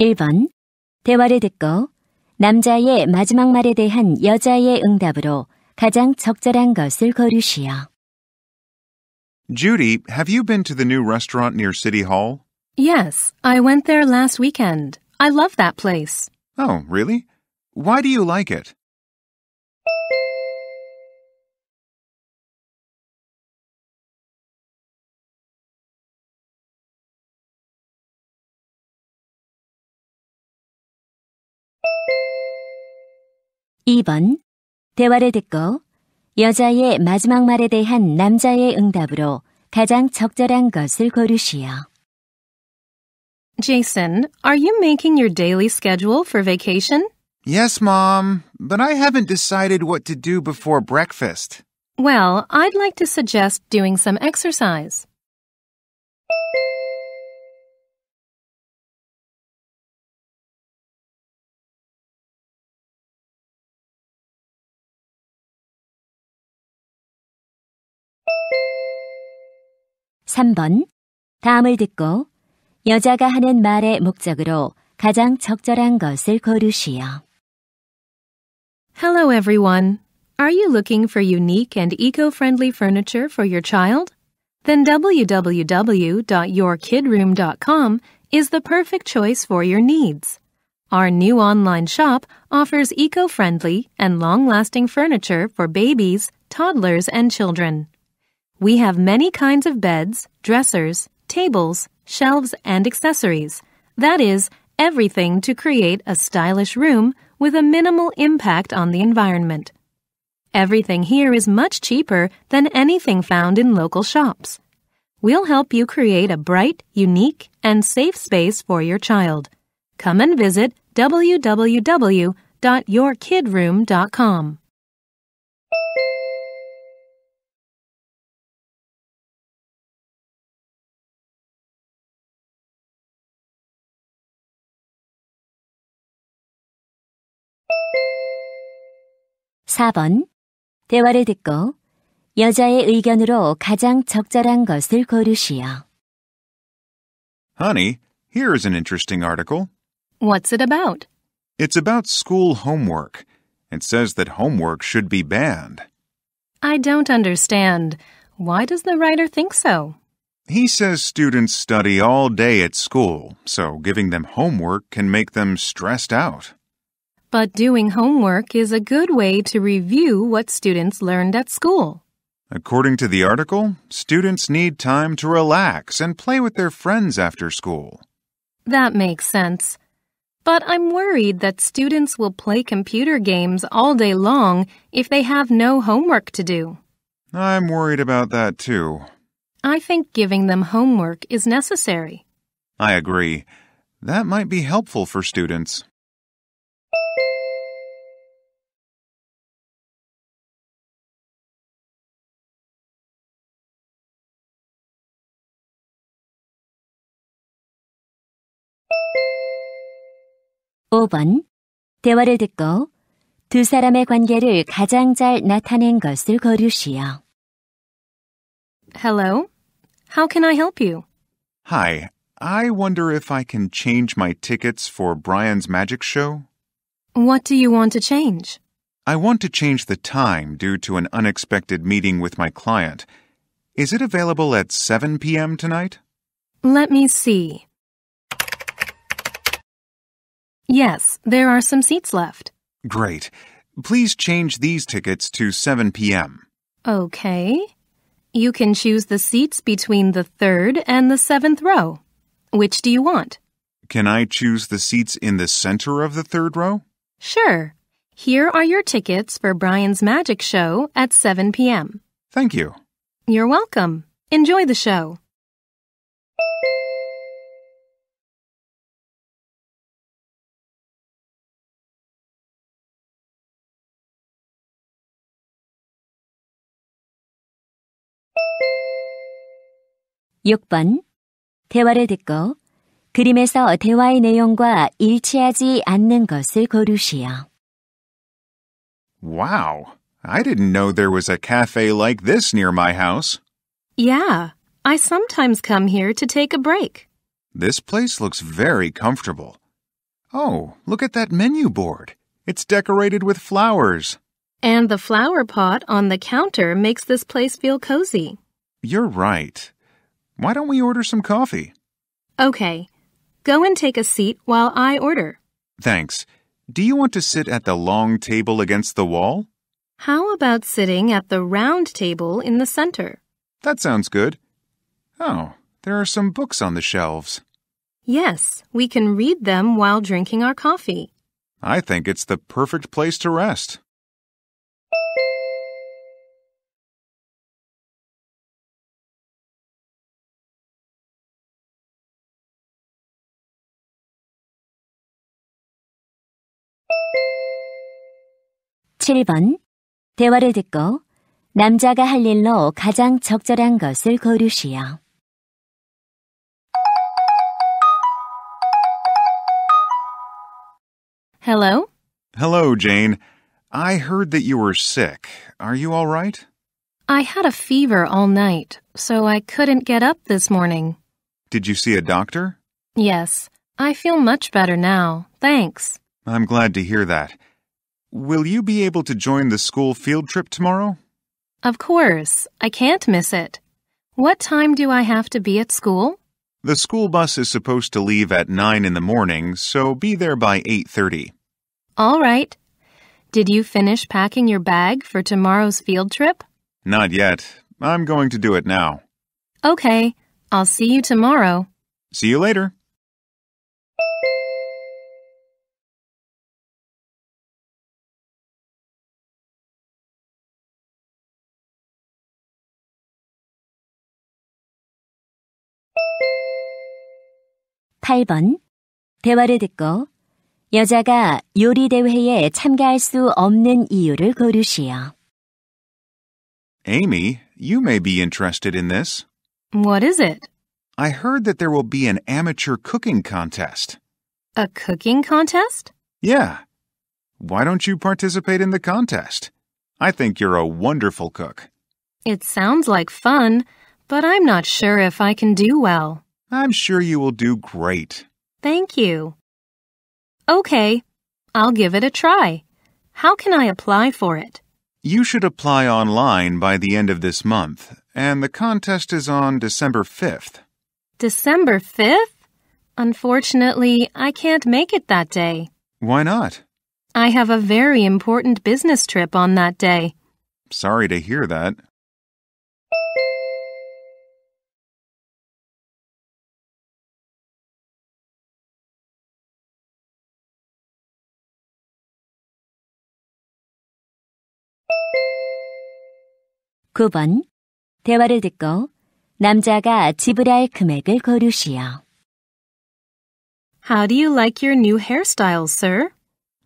1번. 대화를 듣고 남자의 마지막 말에 대한 여자의 응답으로 가장 적절한 것을 고르시오. Judy, have you been to the new restaurant near City Hall? Yes, I went there last weekend. I love that place. Oh, really? Why do you like it? 2번. 대화를 듣고 여자의 마지막 말에 대한 남자의 응답으로 가장 적절한 것을 고르시오. Jason, are you making your daily schedule for vacation? Yes, Mom, but I haven't decided what to do before breakfast. Well, I'd like to suggest doing some exercise. 3번. 다음을 듣고 여자가 하는 말의 목적으로 가장 적절한 것을 고르시오. Hello everyone. Are you looking for unique and eco-friendly furniture for your child? Then www.yourkidroom.com is the perfect choice for your needs. Our new online shop offers eco friendly and long lasting furniture for babies, toddlers, and children. We have many kinds of beds, dressers, tables, shelves, and accessories. That is, everything to create a stylish room with a minimal impact on the environment. Everything here is much cheaper than anything found in local shops. We'll help you create a bright, unique, and safe space for your child. Come and visit www.yourkidroom.com. 4번. 대화를 듣고 여자의 의견으로 가장 적절한 것을 고르시오. Honey, here is an interesting article. What's it about? It's about school homework. It says that homework should be banned. I don't understand. Why does the writer think so? He says students study all day at school, so giving them homework can make them stressed out. But doing homework is a good way to review what students learned at school. According to the article, students need time to relax and play with their friends after school. That makes sense. But I'm worried that students will play computer games all day long if they have no homework to do. I'm worried about that too. I think giving them homework is necessary. I agree. That might be helpful for students. 5번. 대화를 듣고 두 사람의 관계를 가장 잘 나타낸 것을 고르시오. Hello. How can I help you? Hi. I wonder if I can change my tickets for Brian's magic show. What do you want to change? I want to change the time due to an unexpected meeting with my client. Is it available at 7 p.m. tonight? Let me see. Yes, there are some seats left. Great. Please change these tickets to 7 p.m. Okay. You can choose the seats between the third and the seventh row. Which do you want? Can I choose the seats in the center of the third row? Sure. Here are your tickets for Brian's Magic Show at 7 p.m. Thank you. You're welcome. Enjoy the show. 6번. 대화를 듣고 그림에서 대화의 내용과 일치하지 않는 것을 고르시오. Wow, I didn't know there was a cafe like this near my house. Yeah, I sometimes come here to take a break. This place looks very comfortable. Oh, look at that menu board. It's decorated with flowers. And the flower pot on the counter makes this place feel cozy. You're right. Why don't we order some coffee? Okay. Go and take a seat while I order. Thanks. Do you want to sit at the long table against the wall? How about sitting at the round table in the center? That sounds good. Oh, there are some books on the shelves. Yes, we can read them while drinking our coffee. I think it's the perfect place to rest. 7번. 대화를 듣고 남자가 할 일로 가장 적절한 것을 고르시오. Hello? Hello, Jane. I heard that you were sick. Are you all right? I had a fever all night, so I couldn't get up this morning. Did you see a doctor? Yes. I feel much better now. Thanks. I'm glad to hear that. Will you be able to join the school field trip tomorrow? Of course. I can't miss it. What time do I have to be at school? The school bus is supposed to leave at 9 in the morning, so be there by 8.30. All right. Did you finish packing your bag for tomorrow's field trip? Not yet. I'm going to do it now. Okay. I'll see you tomorrow. See you later. 8번. 대화를 듣고 여자가 요리 대회에 참가할 수 없는 이유를 고르시오. Amy, you may be interested in this. What is it? I heard that there will be an amateur cooking contest. A cooking contest? Yeah. Why don't you participate in the contest? I think you're a wonderful cook. It sounds like fun, but I'm not sure if I can do well. I'm sure you will do great. Thank you. Okay, I'll give it a try. How can I apply for it? You should apply online by the end of this month, and the contest is on December 5th. December 5th? Unfortunately, I can't make it that day. Why not? I have a very important business trip on that day. Sorry to hear that. 9번. 대화를 듣고 남자가 지불할 금액을 고르시오. How do you like your new hairstyle, sir?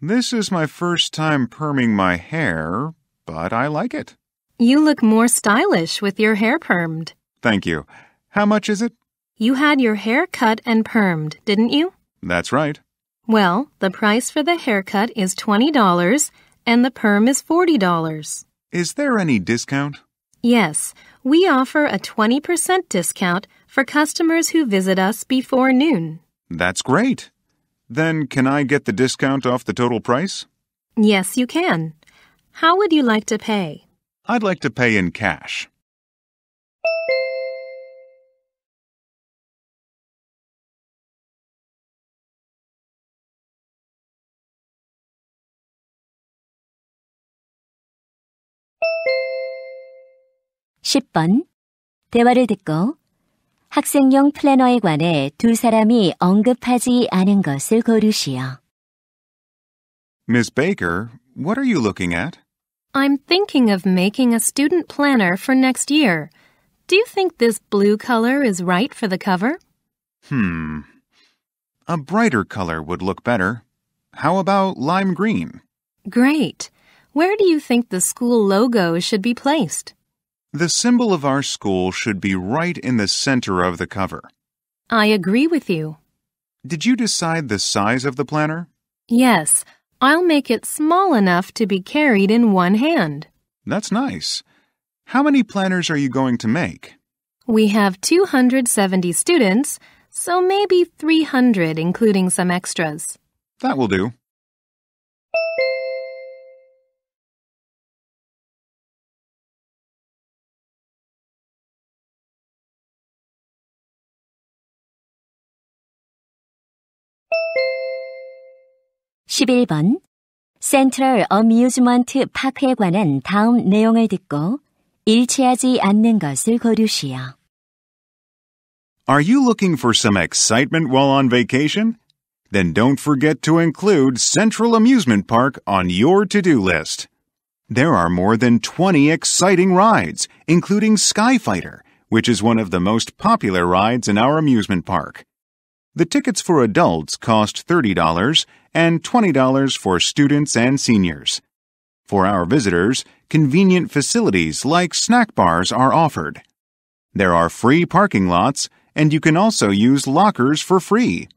This is my first time perming my hair, but I like it. You look more stylish with your hair permed. Thank you. How much is it? You had your hair cut and permed, didn't you? That's right. Well, the price for the haircut is $20 and the perm is $40. Is there any discount? Yes, we offer a 20% discount for customers who visit us before noon. That's great. Then can I get the discount off the total price? Yes, you can. How would you like to pay? I'd like to pay in cash. 10번. 대화를 듣고 학생용 플래너에 관해 두 사람이 언급하지 않은 것을 고르시오. Miss Baker, what are you looking at? I'm thinking of making a student planner for next year. Do you think this blue color is right for the cover? Hmm. A brighter color would look better. How about lime green? Great. Where do you think the school logo should be placed? The symbol of our school should be right in the center of the cover. I agree with you. Did you decide the size of the planner? Yes. I'll make it small enough to be carried in one hand. That's nice. How many planners are you going to make? We have 270 students, so maybe 300 including some extras. That will do. 11번 센트럴 어뮤즈먼트 파크에 관한 다음 내용을 듣고 일치하지 않는 것을 고르시오. Are you looking for some excitement while on vacation? Then don't forget to include Central Amusement Park on your to-do list. There are more than 20 exciting rides, including Skyfighter, which is one of the most popular rides in our amusement park. The tickets for adults cost $30 and $20 for students and seniors. For our visitors, convenient facilities like snack bars are offered. There are free parking lots, and you can also use lockers for free.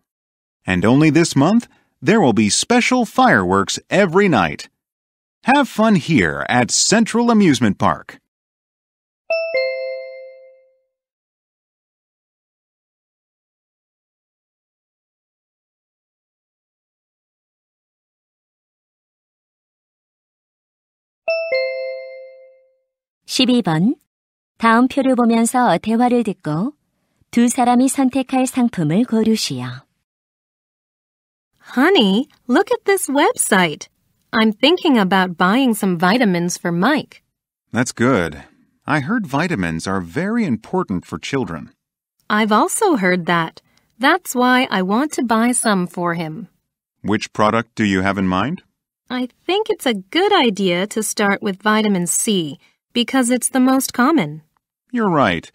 And only this month, there will be special fireworks every night. Have fun here at Central Amusement Park. 12번. 다음 표를 보면서 대화를 듣고 두 사람이 선택할 상품을 고르시오. Honey, look at this website. I'm thinking about buying some vitamins for Mike. That's good. I heard vitamins are very important for children. I've also heard that. That's why I want to buy some for him. Which product do you have in mind? I think it's a good idea to start with vitamin C because it's the most common. You're right.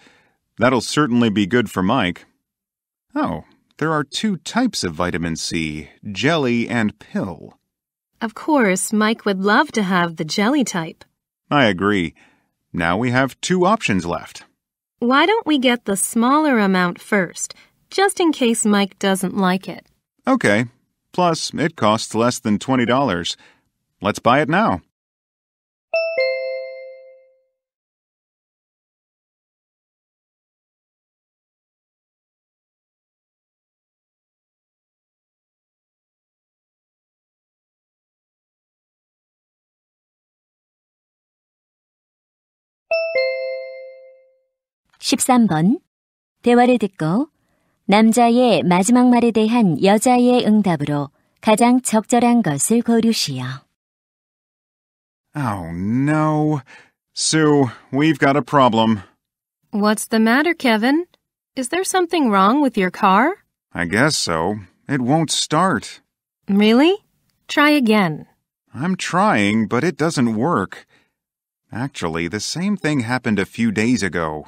That'll certainly be good for Mike. Oh, there are two types of vitamin C, jelly and pill. Of course, Mike would love to have the jelly type. I agree. Now we have two options left. Why don't we get the smaller amount first, just in case Mike doesn't like it? Okay. Plus, it costs less than $20. Let's buy it now. 13번. 대화를 듣고 남자의 마지막 말에 대한 여자의 응답으로 가장 적절한 것을 고르시오. Oh no. Sue, we've got a problem. What's the matter, Kevin? Is there something wrong with your car? I guess so. It won't start. Really? Try again. I'm trying, but it doesn't work. Actually, the same thing happened a few days ago.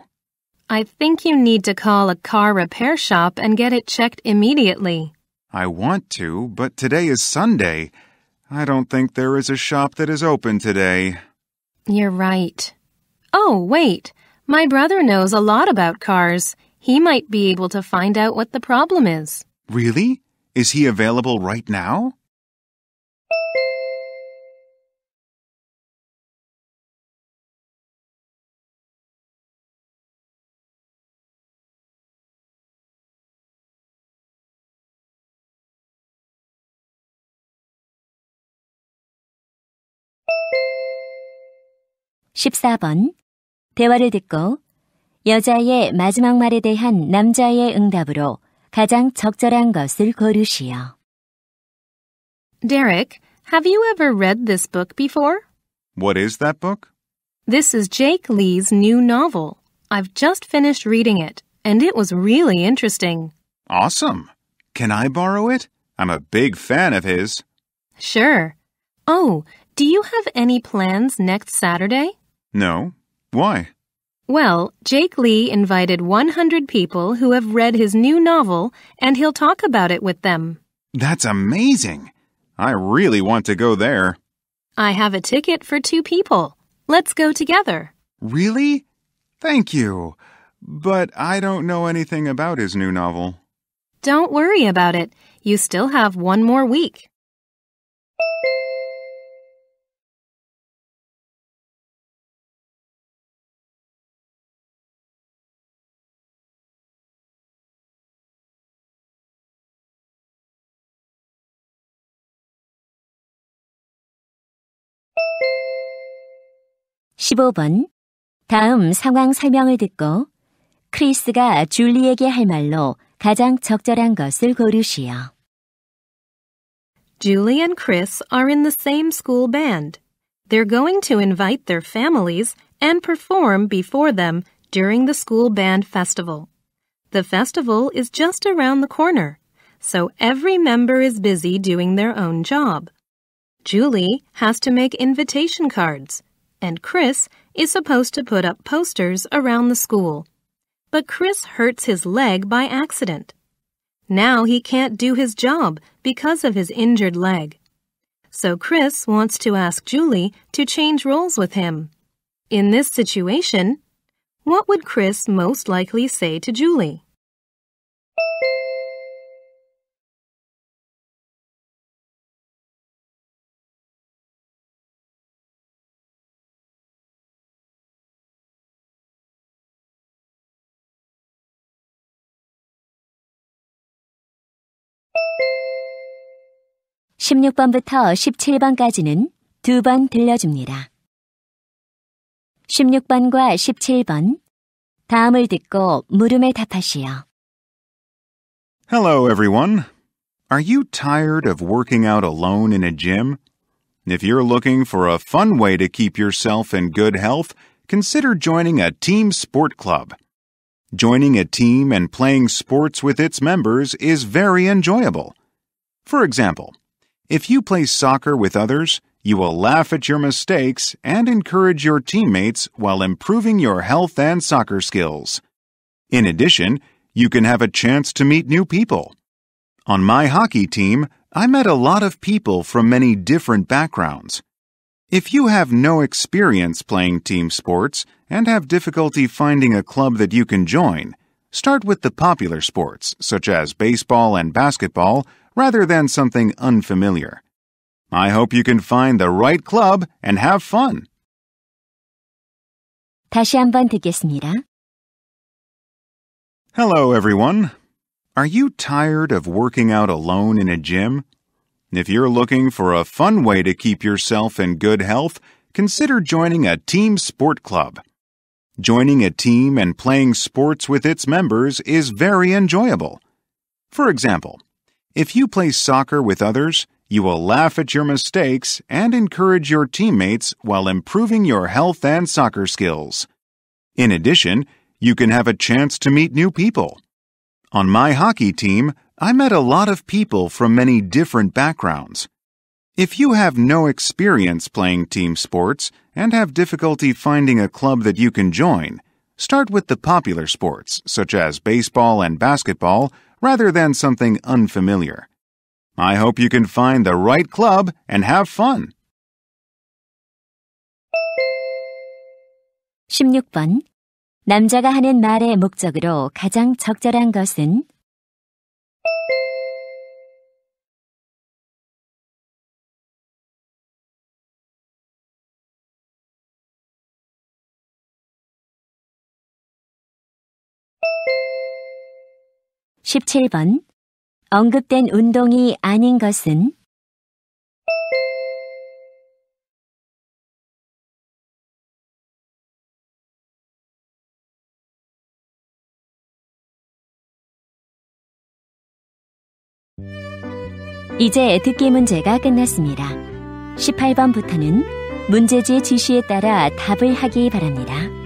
I think you need to call a car repair shop and get it checked immediately. I want to, but today is Sunday. I don't think there is a shop that is open today. You're right. Oh, wait. My brother knows a lot about cars. He might be able to find out what the problem is. Really? Is he available right now? 14번. 대화를 듣고 여자의 마지막 말에 대한 남자의 응답으로 가장 적절한 것을 고르시오. Derek, have you ever read this book before? What is that book? This is Jake Lee's new novel. I've just finished reading it, and it was really interesting. Awesome. Can I borrow it? I'm a big fan of his. Sure. Oh, do you have any plans next Saturday? No. Why? Well, Jake Lee invited 100 people who have read his new novel, and he'll talk about it with them. That's amazing. I really want to go there. I have a ticket for two people. Let's go together. Really? Thank you. But I don't know anything about his new novel. Don't worry about it. You still have one more week. 15번. 다음 상황 설명을 듣고 크리스가 줄리에게 할 말로 가장 적절한 것을 고르시오. Julie and Chris are in the same school band. They're going to invite their families and perform before them during the school band festival. The festival is just around the corner, so every member is busy doing their own job. Julie has to make invitation cards and Chris is supposed to put up posters around the school. But Chris hurts his leg by accident. Now he can't do his job because of his injured leg. So Chris wants to ask Julie to change roles with him. In this situation, what would Chris most likely say to Julie? 16번부터 17번까지는 들려줍니다. 16번과 17번. 다음을 듣고 물음에 답하시오. Hello, everyone. Are you tired of working out alone in a gym? If you're looking for a fun way to keep yourself in good health, consider joining a team sport club. Joining a team and playing sports with its members is very enjoyable. For example, if you play soccer with others, you will laugh at your mistakes and encourage your teammates while improving your health and soccer skills. In addition, you can have a chance to meet new people. On my hockey team, I met a lot of people from many different backgrounds. If you have no experience playing team sports and have difficulty finding a club that you can join, start with the popular sports, such as baseball and basketball, rather than something unfamiliar. I hope you can find the right club and have fun. 다시 한번 듣겠습니다. Hello, everyone. Are you tired of working out alone in a gym? If you're looking for a fun way to keep yourself in good health, consider joining a team sport club. Joining a team and playing sports with its members is very enjoyable. For example, if you play soccer with others, you will laugh at your mistakes and encourage your teammates while improving your health and soccer skills. In addition, you can have a chance to meet new people. On my hockey team, I met a lot of people from many different backgrounds. If you have no experience playing team sports and have difficulty finding a club that you can join, start with the popular sports, such as baseball and basketball, rather than something unfamiliar. I hope you can find the right club and have fun. 16번 남자가 하는 말의 목적으로 가장 적절한 것은 17번 언급된 운동이 아닌 것은 이제 듣기 문제가 끝났습니다. 18번부터는 문제지 지시에 따라 답을 하기 바랍니다.